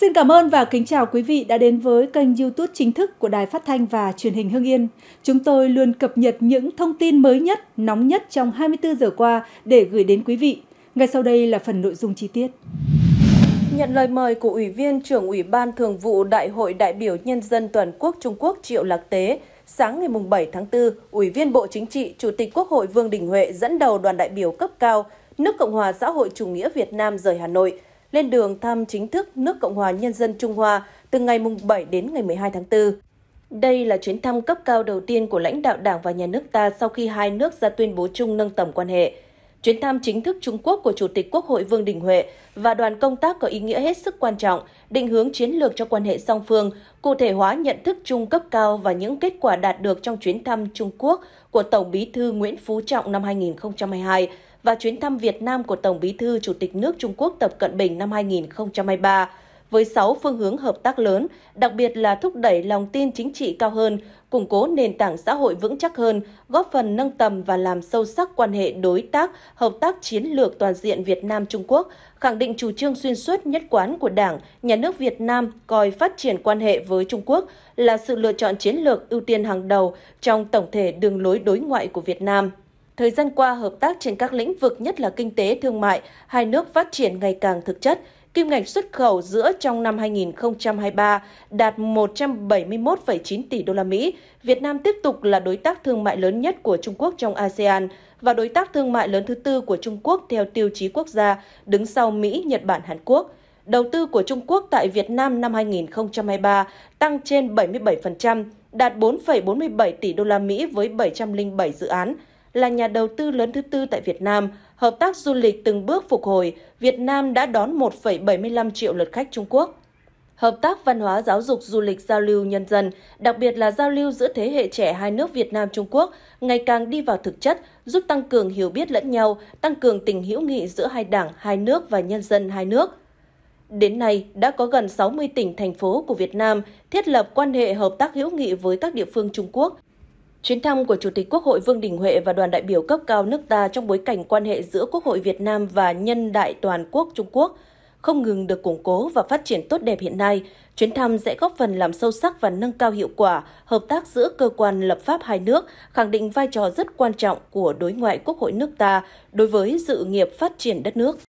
Xin cảm ơn và kính chào quý vị đã đến với kênh YouTube chính thức của Đài Phát thanh và Truyền hình Hưng Yên. Chúng tôi luôn cập nhật những thông tin mới nhất, nóng nhất trong 24 giờ qua để gửi đến quý vị. Ngay sau đây là phần nội dung chi tiết. Nhận lời mời của Ủy viên trưởng Ủy ban Thường vụ Đại hội đại biểu Nhân dân toàn quốc Trung Quốc Triệu Lạc Tế, sáng ngày 7 tháng 4, Ủy viên Bộ Chính trị, Chủ tịch Quốc hội Vương Đình Huệ dẫn đầu đoàn đại biểu cấp cao nước Cộng hòa xã hội chủ nghĩa Việt Nam rời Hà Nội – lên đường thăm chính thức nước Cộng hòa Nhân dân Trung Hoa từ ngày 7 đến ngày 12 tháng 4. Đây là chuyến thăm cấp cao đầu tiên của lãnh đạo Đảng và nhà nước ta sau khi hai nước ra tuyên bố chung nâng tầm quan hệ. Chuyến thăm chính thức Trung Quốc của Chủ tịch Quốc hội Vương Đình Huệ và đoàn công tác có ý nghĩa hết sức quan trọng, định hướng chiến lược cho quan hệ song phương, cụ thể hóa nhận thức chung cấp cao và những kết quả đạt được trong chuyến thăm Trung Quốc của Tổng Bí thư Nguyễn Phú Trọng năm 2022 và chuyến thăm Việt Nam của Tổng Bí thư Chủ tịch nước Trung Quốc Tập Cận Bình năm 2023 với 6 phương hướng hợp tác lớn, đặc biệt là thúc đẩy lòng tin chính trị cao hơn, củng cố nền tảng xã hội vững chắc hơn, góp phần nâng tầm và làm sâu sắc quan hệ đối tác, hợp tác chiến lược toàn diện Việt Nam Trung Quốc, khẳng định chủ trương xuyên suốt nhất quán của Đảng, nhà nước Việt Nam coi phát triển quan hệ với Trung Quốc là sự lựa chọn chiến lược ưu tiên hàng đầu trong tổng thể đường lối đối ngoại của Việt Nam. Thời gian qua, hợp tác trên các lĩnh vực nhất là kinh tế, thương mại, hai nước phát triển ngày càng thực chất. Kim ngạch xuất khẩu giữa trong năm 2023 đạt 171,9 tỷ đô la Mỹ. Việt Nam tiếp tục là đối tác thương mại lớn nhất của Trung Quốc trong ASEAN và đối tác thương mại lớn thứ tư của Trung Quốc theo tiêu chí quốc gia, đứng sau Mỹ, Nhật Bản, Hàn Quốc đầu tư của Trung Quốc tại Việt Nam năm 2023 tăng trên 77%, đạt 4,47 tỷ đô la Mỹ với 707 dự án là nhà đầu tư lớn thứ tư tại Việt Nam, hợp tác du lịch từng bước phục hồi, Việt Nam đã đón 1,75 triệu lượt khách Trung Quốc. Hợp tác văn hóa giáo dục du lịch giao lưu nhân dân, đặc biệt là giao lưu giữa thế hệ trẻ hai nước Việt Nam Trung Quốc ngày càng đi vào thực chất, giúp tăng cường hiểu biết lẫn nhau, tăng cường tình hữu nghị giữa hai đảng, hai nước và nhân dân hai nước. Đến nay, đã có gần 60 tỉnh, thành phố của Việt Nam thiết lập quan hệ hợp tác hữu nghị với các địa phương Trung Quốc, Chuyến thăm của Chủ tịch Quốc hội Vương Đình Huệ và đoàn đại biểu cấp cao nước ta trong bối cảnh quan hệ giữa Quốc hội Việt Nam và nhân đại toàn quốc Trung Quốc không ngừng được củng cố và phát triển tốt đẹp hiện nay, chuyến thăm sẽ góp phần làm sâu sắc và nâng cao hiệu quả hợp tác giữa cơ quan lập pháp hai nước, khẳng định vai trò rất quan trọng của đối ngoại Quốc hội nước ta đối với sự nghiệp phát triển đất nước.